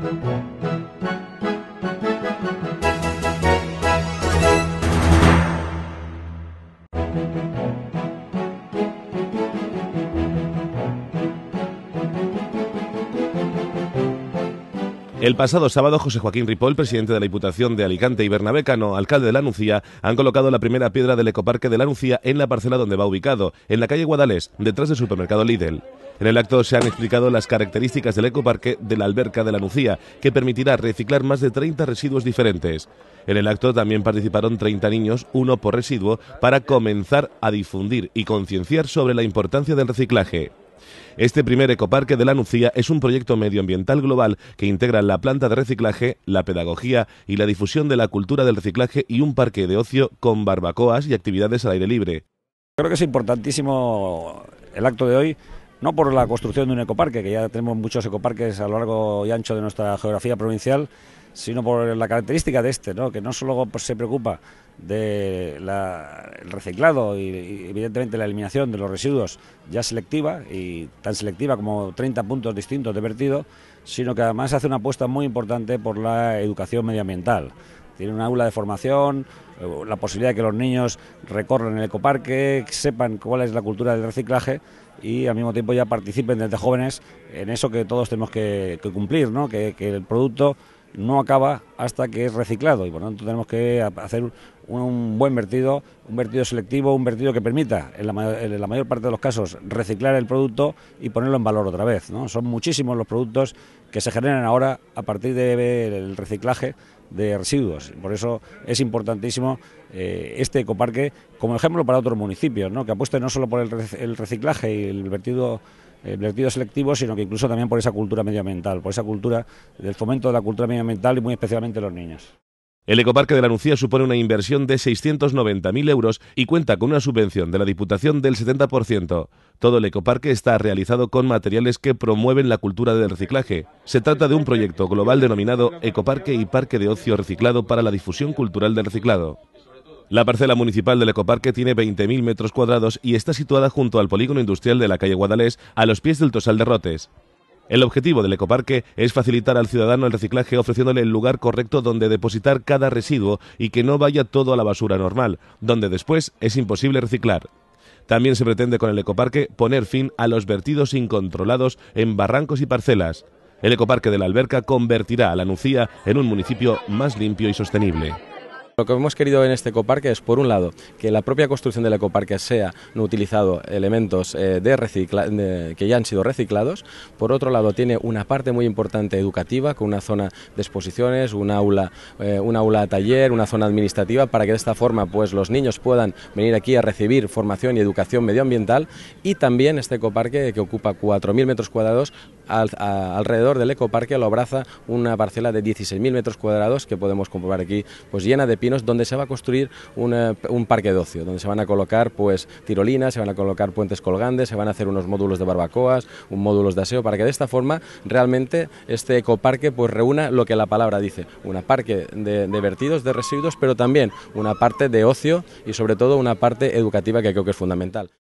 thank you El pasado sábado, José Joaquín Ripoll, presidente de la Diputación de Alicante, y Bernabé alcalde de La Nucía, han colocado la primera piedra del ecoparque de La Nucía en la parcela donde va ubicado, en la calle Guadalés, detrás del supermercado Lidl. En el acto se han explicado las características del ecoparque de la alberca de La Nucía, que permitirá reciclar más de 30 residuos diferentes. En el acto también participaron 30 niños, uno por residuo, para comenzar a difundir y concienciar sobre la importancia del reciclaje. Este primer ecoparque de la Nucía es un proyecto medioambiental global que integra la planta de reciclaje, la pedagogía y la difusión de la cultura del reciclaje y un parque de ocio con barbacoas y actividades al aire libre. Creo que es importantísimo el acto de hoy no por la construcción de un ecoparque, que ya tenemos muchos ecoparques a lo largo y ancho de nuestra geografía provincial, sino por la característica de este, que no solo pues, se preocupa del reciclado y, y, evidentemente la eliminación de los residuos ya selectiva y tan selectiva como 30 puntos distintos de vertido, sino que además hace una apuesta muy importante por la educación medioambiental tienen un aula de formación, eh, la posibilidad de que los niños recorran el ecoparque, sepan cuál es la cultura del reciclaje y al mismo tiempo ya participen desde jóvenes en eso que todos tenemos que, cumplir, ¿no? que el producto no acaba hasta que es reciclado y por lo tanto tenemos que hacer un buen vertido, un vertido selectivo, un vertido que permita en la, mayor parte de los casos reciclar el producto y ponerlo en valor otra vez. Son muchísimos los productos que se generan ahora a partir del reciclaje de residuos. Por eso es importantísimo eh, este ecoparque como ejemplo para otros municipios, que apueste no solo por el reciclaje y el vertido el eh, vertido selectivo, sino que incluso también por esa cultura medioambiental, por esa cultura del fomento de la cultura medioambiental y muy especialmente los niños. El Ecoparque de la Anuncia supone una inversión de 690.000 euros y cuenta con una subvención de la Diputación del 70%. Todo el ecoparque está realizado con materiales que promueven la cultura del reciclaje. Se trata de un proyecto global denominado Ecoparque y Parque de Ocio Reciclado para la difusión cultural del reciclado. La parcela municipal del ecoparque tiene 20.000 metros cuadrados y está situada junto al polígono industrial de la calle Guadalés, a los pies del Tosal de Rotes. El objetivo del ecoparque es facilitar al ciudadano el reciclaje ofreciéndole el lugar correcto donde depositar cada residuo y que no vaya todo a la basura normal, donde después es imposible reciclar. También se pretende con el ecoparque poner fin a los vertidos incontrolados en barrancos y parcelas. El ecoparque de la Alberca convertirá a la Nucía en un municipio más limpio y sostenible. Lo que hemos querido en este ecoparque es, por un lado, que la propia construcción del ecoparque sea no utilizado elementos eh, que ya han sido reciclados. Por otro lado, tiene una parte muy importante educativa, con una zona de exposiciones, un aula, eh, a taller, una zona administrativa, para que de esta forma pues, los niños puedan venir aquí a recibir formación y educación medioambiental. Y también este ecoparque, que ocupa 4.000 metros cuadrados, alrededor del ecoparque lo abraza una parcela de 16.000 metros cuadrados que podemos comprobar aquí, pues llena de pinos, donde se va a construir un parque de ocio, donde se van a colocar pues tirolinas, se van a colocar puentes colgantes, se van a hacer unos módulos de barbacoas, un módulos de aseo, para que de esta forma realmente este ecoparque pues reúna lo que la palabra dice, un parque de, de vertidos, de residuos, pero también una parte de ocio y sobre todo una parte educativa que creo que es fundamental.